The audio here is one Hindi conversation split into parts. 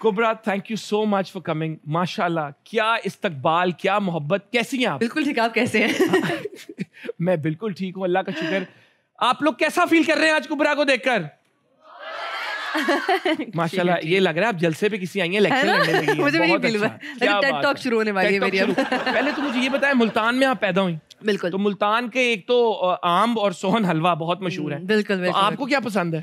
कुबरा thank you so much for coming माशाल्लाह क्या इस्तकबाल क्या मोहब्बत कैसी हैं आप बिल्कुल ठीक आप कैसे हैं मैं बिल्कुल ठीक हूँ अल्लाह का शुक्र आप लोग कैसा फील कर रहे हैं आज कुबरा को देखकर माशाल्लाह ये लग रहा है आप जलसे पे किसी आई है लेक्चर लेने लगी मुझे भी फील हुआ टेड अच्छा। टॉक शुरू होने वाली है मेरी पहले तो मुझे ये बताएं मुल्तान में आप पैदा हुई बिल्कुल तो मुल्तान के एक तो आम और सोहन हलवा बहुत मशहूर है बिल्कुल तो आपको क्या पसंद है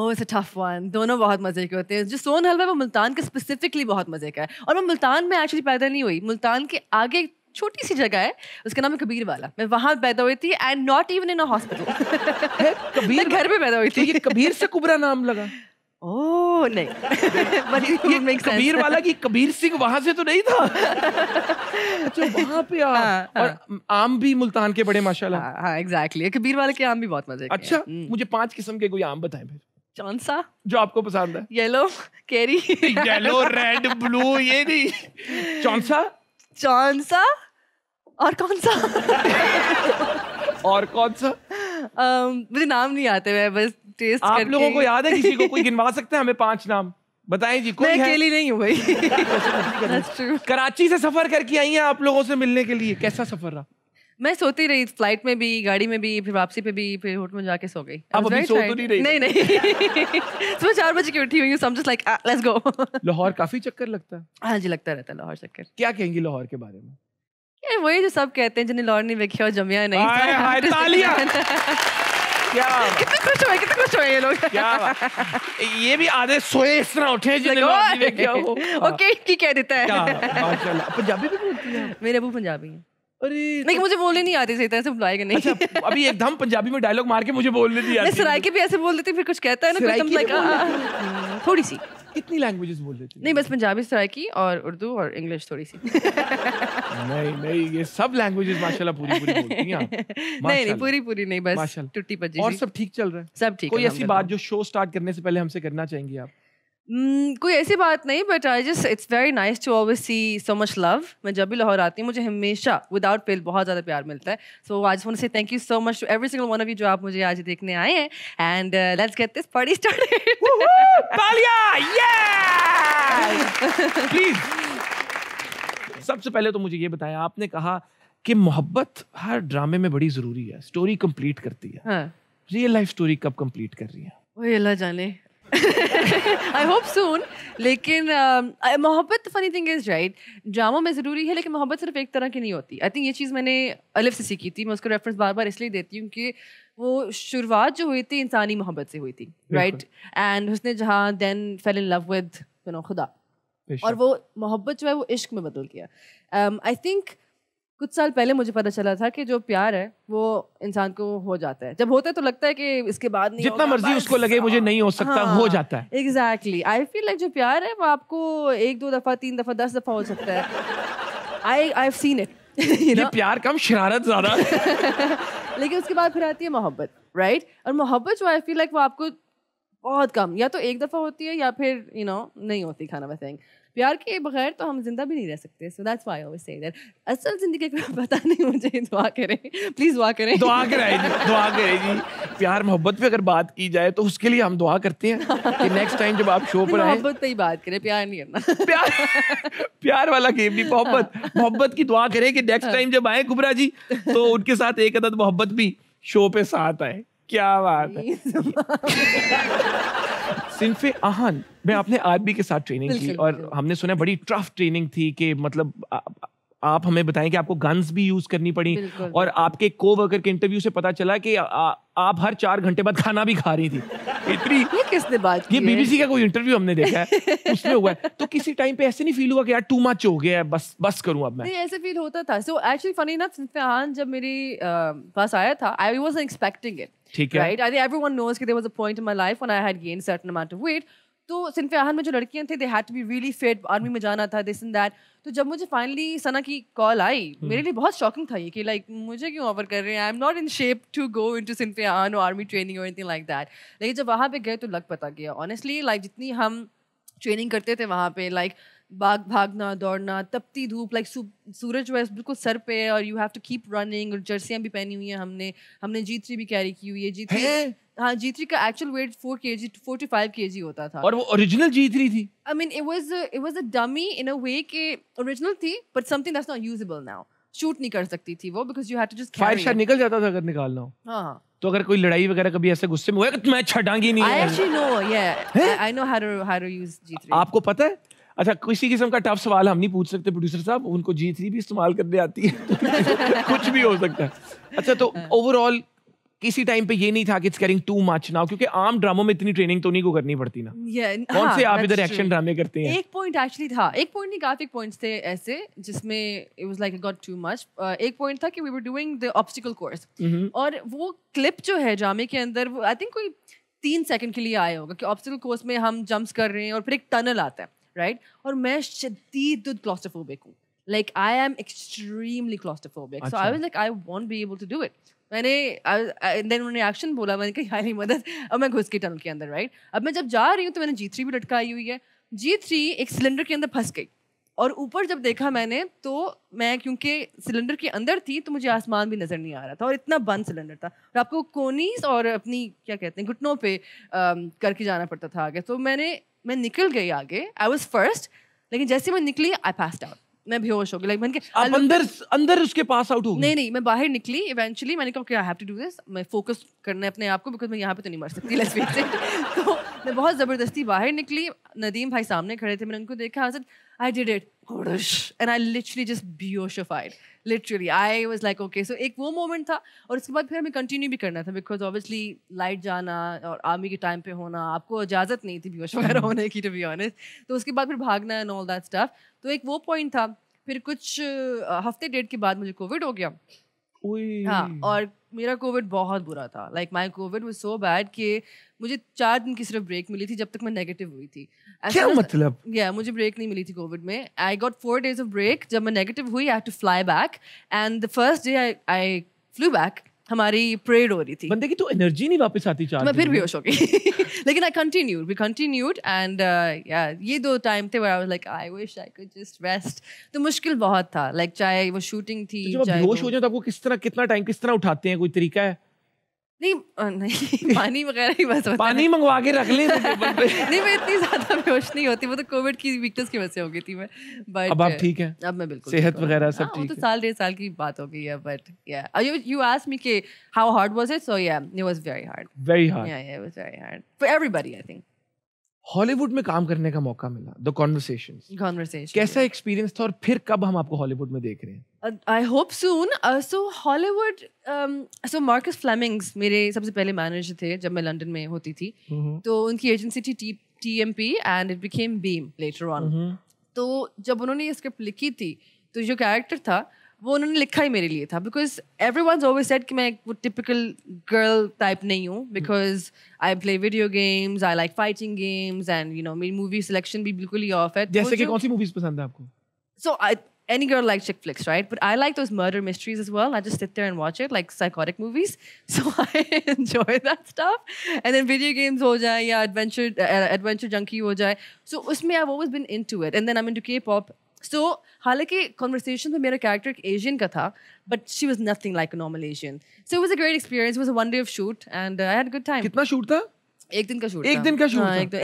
ओह इट्स टफ वन दोनों बहुत मज़े के होते हैं जो सोन हलवा है वो मुल्तान का स्पेसिफिकली बहुत मज़े का है और मैं मुल्तान में एक्चुअली पैदा नहीं हुई मुल्तान के आगे छोटी सी जगह है उसका नाम है कबीर वाला मैं वहां पैदा हुई थी and not even in a hospital Kabir घर पे पैदा हुई थी ये कबीर से कुबरा नाम लगा ओह नहीं ये कबीर वाला की कबीर सिंह वहां से तो नहीं था अच्छा वहां पे आप हाँ, हाँ। और आम भी मुल्तान के बड़े माशाल्लाह हाँ एग्जैक्टली हाँ, exactly. कबीर वाले के आम भी बहुत मजे अच्छा हम्म। मुझे पांच किस्म के कोई आम बताएं फिर कौन जो आपको पसंद है येलो कैरी येलो रेड ब्लू ये नहीं कौन सा और कौन सा और कौन सा um, मुझे नाम नहीं आते मैं बस टेस्ट आप लोगों को याद है किसी को कोई गिनवा सकते हैं हमें पांच नाम बताएं जी कोई मैं अकेली नहीं हूँ भाई कराची से सफर करके आई हैं आप लोगों से मिलने के लिए कैसा सफर रहा मैं सोती रही फ्लाइट में भी गाड़ी में भी फिर वापसी पे भी फिर होटल में जाके सो गई अब अभी सो तो नहीं रही नहीं नहीं सुबह चार बजे की उठी हुई हूँ just like let's go Lahore काफी चक्कर लगता है हाँ जी लगता रहता है लाहौर चक्कर क्या कहेंगी लाहौर के बारे में ये वही जो सब कहते हैं जिन्हें लाहौर नहीं देखे और जमिया नहीं आए, तालियां क्या कितने खुश हुए कितने खुश हुए ये लोग क्या ये भी आधे सोए इस तरह उठे जिन्हें लाहौर नहीं देखिया ओके की कह देता है पंजाबी भी बोलती है मेरे अबू पंजाबी हैं अरे लेकिन तो- मुझे बोलने नहीं आती सही तरह से बुलाए करने अच्छा अभी एकदम पंजाबी में डायलॉग मार के मुझे बोलने दी आती सराय के भी ऐसे बोल देती फिर कुछ कहता है ना एकदम लाइक थोड़ी सी कितनी लैंग्वेजेस बोल देती नहीं बस पंजाबी सराय की और उर्दू और इंग्लिश थोड़ी सी नहीं नहीं ये सब लैंग्वेजेस माशाल्लाह पूरी पूरी बोलती हैं नहीं नहीं पूरी पूरी नहीं बस टुट्टी पजी और सब ठीक चल रहा है सब ठीक कोई ऐसी बात जो शो स्टार्ट करने से पहले हमसे करना चाहेंगे आप Hmm, कोई ऐसी बात नहीं but I just it's very nice to always see so much love मैं जब भी लाहौर आती हूँ मुझे हमेशा विदाउट फेल बहुत ज़्यादा प्यार मिलता है सो आज फोन से thank you so much to every single one of you जो आप मुझे आज देखने आए हैं and let's get this party start please सबसे पहले तो मुझे ये बताया आपने कहा कि मोहब्बत हर ड्रामे में बड़ी ज़रूरी है स्टोरी कंप्लीट करती है रियल लाइफ स्टोरी कब कंप्लीट कर रही है वही अल्लाह जाने आई होप सून लेकिन um, मोहब्बत फनी थिंग इज राइट ड्रामों में ज़रूरी है लेकिन मोहब्बत सिर्फ एक तरह की नहीं होती आई थिंक ये चीज़ मैंने अलिफ से सीखी थी मैं उसको रेफरेंस बार बार इसलिए देती हूँ कि वो शुरुआत जो हुई थी इंसानी मोहब्बत से हुई थी राइट एंड उसने जहाँ then fell in love with you know खुदा और वो मोहब्बत जो है वो इश्क में बदल गया आई um, थिंक कुछ साल पहले मुझे पता चला था कि जो प्यार है वो इंसान को हो जाता है जब होता है तो लगता है कि इसके बाद नहीं जितना मर्जी उसको लगे मुझे नहीं हो सकता हाँ, हो जाता है एग्जैक्टली आई फील लाइक जो प्यार है वो आपको एक दो दफा तीन दफा दस दफा हो सकता है आई आई सीन इट ये प्यार कम शरारत ज्यादा लेकिन उसके बाद फिर आती है मोहब्बत राइट right? और मोहब्बत जो आई फील लाइक वो आपको बहुत कम या तो एक दफ़ा होती है या फिर यू you नो know, नहीं होती खाना बसेंग प्यार के बगैर तो हम जिंदा भी नहीं रह सकते so that's why I say that असल जिंदगी का पता नहीं मुझे दुआ करें प्लीज दुआ करें दुआ करें दुआ करें जी प्यार मोहब्बत पे अगर बात की जाए तो उसके लिए हम दुआ करते हैं कि नेक्स्ट टाइम जब आप शो पर आए मोहब्बत पे ही बात करें प्यार नहीं करना प्यार प्यार वाला गेम नहीं मोहब्बत हाँ. मोहब्बत की दुआ करें कि नेक्स्ट टाइम हाँ. जब आए कुबरा जी तो उनके साथ एक अदद मोहब्बत भी शो पे साथ आए क्या बात है सिंफे आहान मैं आपने आदमी के साथ ट्रेनिंग की और हमने सुना बड़ी टफ ट्रेनिंग थी कि मतलब आप हमें बताएं कि आपको गन्स भी यूज करनी पड़ी और आपके को वर्कर के इंटरव्यू से पता चला कि आ, आप हर चार घंटे बाद खाना भी खा रही थी इतनी ये किसने बात ये बीबीसी का कोई इंटरव्यू हमने देखा है उसमें हुआ है तो किसी टाइम पे ऐसे नहीं फील हुआ कि यार टू मच हो गया है बस बस करूं अब मैं नहीं ऐसे फील होता था सो एक्चुअली फनी इनफ इम्तिहान जब मेरी पास आया था आई वाज एक्सपेक्टिंग इट ठीक है right I think everyone knows कि there was a point in my life when I had gain certain amount of weight तो सिनफ आहन में जो लड़कियां थे they had to be really fit army में जाना था दिस एंड दैट तो जब मुझे फाइनली सना की कॉल आई hmm. मेरे लिए बहुत शॉकिंग था ये कि लाइक like, मुझे क्यों ऑफर कर रहे हैं I am not in shape to go in to Sinf Aahan और आर्मी ट्रेनिंग और एनथिंग लाइक दैट लेकिन जब वहाँ पर गए तो लग पता गया ऑनेस्टली लाइक like, जितनी हम ट्रेनिंग करते थे वहाँ पे लाइक like, भाग भागना दौड़ना तपती धूप लाइक सूरज जो है बिल्कुल सर पे है और you have to keep running और जर्सियाँ भी पहनी हुई हैं हमने हमने जी थ्री भी कैरी की हुई है जी थ्री हाँ जी थ्री का actual weight four K G four to five के जी होता था और वो ओरिजिनल जी थ्री थी I mean it was it was a dummy in a way के ओरिजिनल थी but something that's not usable now shoot नहीं कर सकती थी वो because you had to just fire shot निकल जाता था अगर निकालना हो हाँ तो अगर कोई लड़ाई वगैरह कभी ऐसे गुस्से में हुआ कि मैं छटांगी नहीं आई actually know yeah I know how to how to use G three आपको पता है अच्छा किसी किस्म का टफ सवाल हम नहीं पूछ सकते प्रोड्यूसर साहब उनको जी थ्री भी इस्तेमाल करने आती है कुछ भी हो सकता है अच्छा तो ओवरऑल हाँ। किसी टाइम पे ये नहीं था कि it's getting too much now क्योंकि आम ड्रामों में इतनी ट्रेनिंग तो नहीं को करनी पड़ती ना yeah, कौन हाँ, से आप इधर एक्शन ड्रामे करते हैं एक पॉइंट एक्चुअली था एक पॉइंट नहीं काफी पॉइंट्स थे ऐसे जिसमें it was like got too much एक पॉइंट था कि we were doing the obstacle course और वो क्लिप जो है ड्रामे के अंदर वो आई थिंक कोई तीन सेकंड के लिए आया होगा कि ऑब्स्टिकल कोर्स में हम जंप्स कर रहे हैं और फिर एक टनल आता है राइट right? और मैं शदीद क्लॉस्टोफोबिक हूँ like I am extremely claustrophobic. Achha. So I अच्छा। was like, I won't be able to do it. मैंने देन उन्होंने एक्शन बोला मैंने कहा यार मदद अब मैं घुस गई टनल के अंदर राइट अब मैं जब जा रही हूँ तो मैंने जी थ्री भी लटकाई हुई है जी थ्री एक सिलेंडर के अंदर फंस गई और ऊपर जब देखा मैंने तो मैं क्योंकि सिलेंडर के अंदर थी तो मुझे आसमान भी नज़र नहीं आ रहा था और इतना बंद सिलेंडर था और आपको कोनीस और अपनी क्या कहते हैं घुटनों पर करके जाना पड़ता था आगे तो मैंने मैं निकल गई आगे आई वॉज फर्स्ट लेकिन जैसे मैं निकली आई पास्ट आउट मैं बेहोश हो गई लाइक मैंने अंदर अंदर उसके पास आउट हो नहीं नहीं मैं बाहर निकली इवेंचुअली मैंने कहा I have to do this मैं फोकस करना है अपने आप को बिकॉज मैं यहाँ पे तो नहीं मर सकती लेट्स से तो मैं बहुत ज़बरदस्ती बाहर निकली नदीम भाई सामने खड़े थे मैंने उनको देखा I I did it and I literally just बियोशिफाइड literally I was like okay so एक वो मोमेंट था और उसके बाद फिर हमें कंटिन्यू भी करना था बिकॉज ऑब्वियसली लाइट जाना और आर्मी के टाइम पे होना आपको इजाज़त नहीं थी बेहोश वगैरह हम्म। होने की टू बी ऑनेस्ट तो उसके बाद फिर भागना एंड ऑल दैट स्टाफ तो एक वो पॉइंट था फिर कुछ हफ्ते डेढ़ के बाद मुझे कोविड हो गया हाँ और मेरा कोविड बहुत बुरा था लाइक माई कोविड वो सो बैड कि मुझे चार दिन की सिर्फ ब्रेक मिली थी जब तक मैं नेगेटिव हुई थी As क्या मतलब या yeah, मुझे ब्रेक नहीं मिली थी कोविड में I got four days off break जब मैं नेगेटिव हुई I to fly back and the first day I I flew back हमारी प्रेड हो रही थी बंदे की तो एनर्जी नहीं वापस आती चार मैं फिर होश हो गई लेकिन I continued we continued and ये दो टाइम थे I like I wish I could just rest तो मुश्किल बहुत था लाइक like, चाहे वो शूटिंग थी तो जब होश हो जाए तो आपको किस तरह कितना टाइम किस तरह उठाते हैं कोई तरीका है नहीं नहीं पानी वगैरह ही बस पानी मंगवा के रख ले तो नहीं मैं इतनी ज्यादा बेहोश नहीं होती वो तो कोविड की वीकनेस की वजह से हो गई थी मैं बट अब आप ठीक हैं अब मैं बिल्कुल सेहत वगैरह सब हाँ, ठीक तो है तो साल डेढ़ साल की बात हो गई है बट या यू यू आस्क मी के how hard was it so yeah it was very hard very hard yeah yeah it was very hard for everybody I think Hollywood में काम करने का मौका मिला द कॉन्वर्सेशंस कॉन्वर्सेशन कैसा एक्सपीरियंस था और फिर कब हम आपको हॉलीवुड में देख रहे हैं I hope soon so Hollywood so Marcus Flemings मेरे सबसे पहले मैनेजर थे जब मैं लंदन में होती थी mm-hmm. तो उनकी एजेंसी थी T T M P and it became Beam later on तो जब उन्होंने ये स्क्रिप्ट लिखी थी तो जो कैरेक्टर था वो उन्होंने लिखा ही मेरे लिए था because everyone always said कि मैं वो टिपिकल गर्ल टाइप नहीं हूँ because I play video games I like fighting games and you know मेरी मूवी सिलेक्शन भी बिल्कुल ही ऑफ है तो जैसे कि कौन सी मूवीज पसंद है आपको सो आई any girl likes chick flicks, right? But I like those murder mysteries as well. I just sit there and watch it, like psychotic movies. So I enjoy that stuff. And then video games ho jaye, yeah, adventure uh, uh, adventure junkie ho jaye. So usme I've always been into it. And then I'm into K-pop. So हालांकि conversation में मेरा कैरेक्टर एक एशियन का था she was nothing like a normal Asian. So it was a great experience. Experience was one day of shoot, and uh, I had had good time कितना शूट था एक दिन का shoot एक